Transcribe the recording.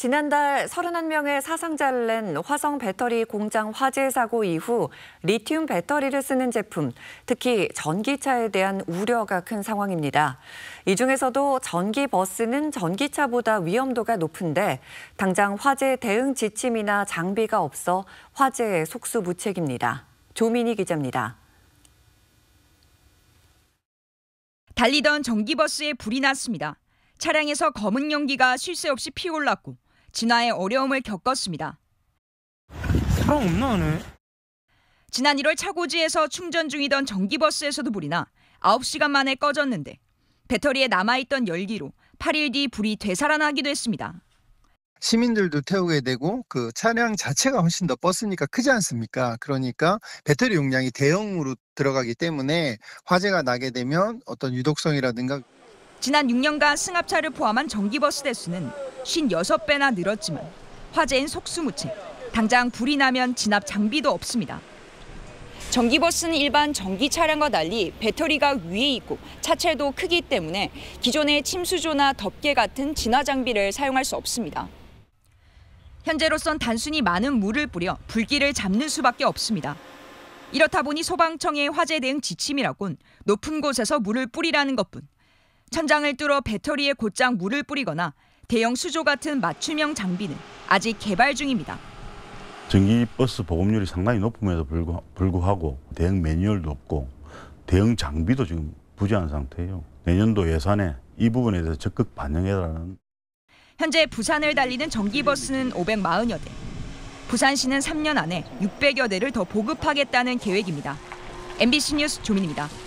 지난달 31명의 사상자를 낸 화성 배터리 공장 화재 사고 이후 리튬 배터리를 쓰는 제품, 특히 전기차에 대한 우려가 큰 상황입니다. 이 중에서도 전기 버스는 전기차보다 위험도가 높은데 당장 화재 대응 지침이나 장비가 없어 화재에 속수무책입니다. 조민희 기자입니다. 달리던 전기버스에 불이 났습니다. 차량에서 검은 연기가 쉴새 없이 피올랐고 진화에 어려움을 겪었습니다. 사람 없나 하네. 지난 1월 차고지에서 충전 중이던 전기버스에서도 불이 나 9시간 만에 꺼졌는데 배터리에 남아있던 열기로 8일 뒤 불이 되살아나기도 했습니다. 시민들도 태우게 되고 그 차량 자체가 훨씬 더 버스니까 크지 않습니까? 그러니까 배터리 용량이 대형으로 들어가기 때문에 화재가 나게 되면 어떤 유독성이라든가 지난 6년간 승합차를 포함한 전기버스 대수는 56배나 늘었지만 화재엔 속수무책. 당장 불이 나면 진압 장비도 없습니다. 전기버스는 일반 전기 차량과 달리 배터리가 위에 있고 차체도 크기 때문에 기존의 침수조나 덮개 같은 진화 장비를 사용할 수 없습니다. 현재로선 단순히 많은 물을 뿌려 불길을 잡는 수밖에 없습니다. 이렇다 보니 소방청의 화재 대응 지침이라곤 높은 곳에서 물을 뿌리라는 것뿐 천장을 뚫어 배터리에 곧장 물을 뿌리거나 대형 수조 같은 맞춤형 장비는 아직 개발 중입니다. 전기버스 보급률이 상당히 높음에도 불구하고 대형 매뉴얼도 없고 대형 장비도 지금 부재한 상태예요. 내년도 예산에 이 부분에 대해서 적극 반영해달라는. 현재 부산을 달리는 전기버스는 540여 대. 부산시는 3년 안에 600여 대를 더 보급하겠다는 계획입니다. MBC 뉴스 조민입니다.